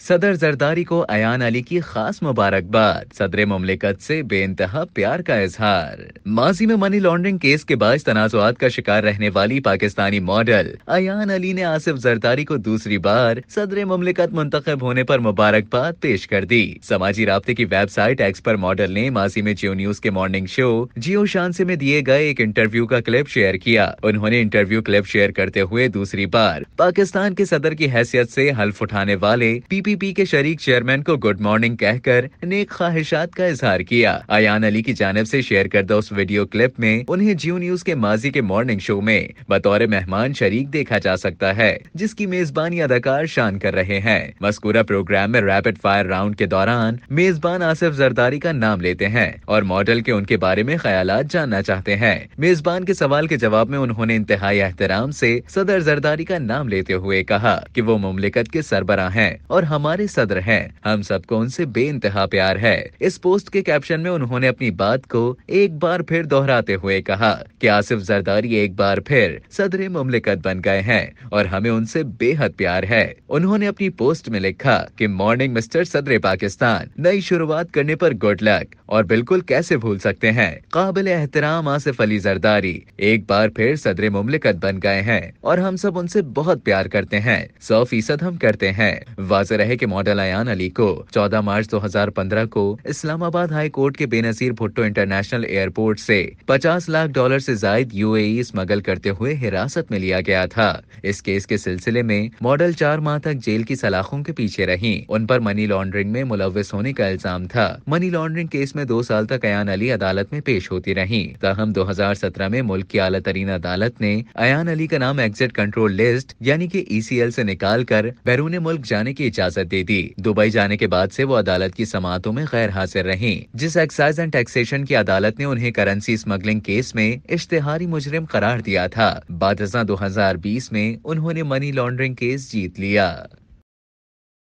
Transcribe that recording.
सदर जरदारी को अयान अली की खास मुबारकबाद सदर ममलिकत से बेानतहा प्यार का इजहार माजी में मनी लॉन्ड्रिंग केस के बाद तनाज़ात का शिकार रहने वाली पाकिस्तानी मॉडल अयान अली ने आसिफ जरदारी को दूसरी बार सदर ममलिकत मुंतब होने पर मुबारकबाद पेश कर दी समाजी रबते की वेबसाइट एक्स पर मॉडल ने माजी में जियो न्यूज के मॉर्निंग शो जियो शान से में दिए गए एक इंटरव्यू का क्लिप शेयर किया उन्होंने इंटरव्यू क्लिप शेयर करते हुए दूसरी बार पाकिस्तान के सदर की हैसियत ऐसी हल्फ उठाने वाले पी पीपीपी के शरीक चेयरमैन को गुड मॉर्निंग कहकर नेक ख्वाहिशात का इजहार किया अयान अली की जानब ऐसी शेयर करदा उस वीडियो क्लिप में उन्हें जियो न्यूज के माजी के मॉर्निंग शो में बतौर मेहमान शरीक देखा जा सकता है जिसकी मेजबानी अदाकार शान कर रहे हैं मस्कूरा प्रोग्राम में रैपिड फायर राउंड के दौरान मेजबान आसिफ जरदारी का नाम लेते हैं और मॉडल के उनके बारे में ख्याल जानना चाहते हैं मेजबान के सवाल के जवाब में उन्होंने इंतहाई एहतराम ऐसी सदर जरदारी का नाम लेते हुए कहा की वो ममलिकत के सरबरा है और हमारे सदर हैं हम सबको उनसे बे प्यार है इस पोस्ट के कैप्शन में उन्होंने अपनी बात को एक बार फिर दोहराते हुए कहा कि आसिफ जरदारी एक बार फिर सदर मुमलिकत बन गए हैं और हमें उनसे बेहद प्यार है उन्होंने अपनी पोस्ट में लिखा कि मॉर्निंग मिस्टर सदर पाकिस्तान नई शुरुआत करने पर गुड लक और बिल्कुल कैसे भूल सकते हैं काबिल एहतराम आसिफ अली जरदारी एक बार फिर सदर मुमलिकत बन गए हैं और हम सब उनसे बहुत प्यार करते हैं सौ फीसद हम करते हैं वाजर रहे कि मॉडल अयान अली को 14 मार्च 2015 को इस्लामाबाद हाई कोर्ट के बेनजीर भुट्टो इंटरनेशनल एयरपोर्ट से 50 लाख डॉलर से जायद यूएई स्मगल करते हुए हिरासत में लिया गया था इस केस के सिलसिले में मॉडल चार माह तक जेल की सलाखों के पीछे रही उन पर मनी लॉन्ड्रिंग में मुलविस होने का इल्जाम था मनी लॉन्ड्रिंग केस में दो साल तक अयान अली अदालत में पेश होती रही तहम दो में मुल्क की आला तरीन अदालत ने अयान अली का नाम एग्जिट कंट्रोल लिस्ट यानी की ई सी से निकाल कर बैरून मुल्क जाने की इजाजत इजाजत दे दी दुबई जाने के बाद से वो अदालत की समातों में गैर हाजिर रही जिस एक्साइज एंड टैक्सेशन की अदालत ने उन्हें करेंसी स्मगलिंग केस में इश्तेहारी मुजरिम करार दिया था बाद दो हजार बीस में उन्होंने मनी लॉन्ड्रिंग केस जीत लिया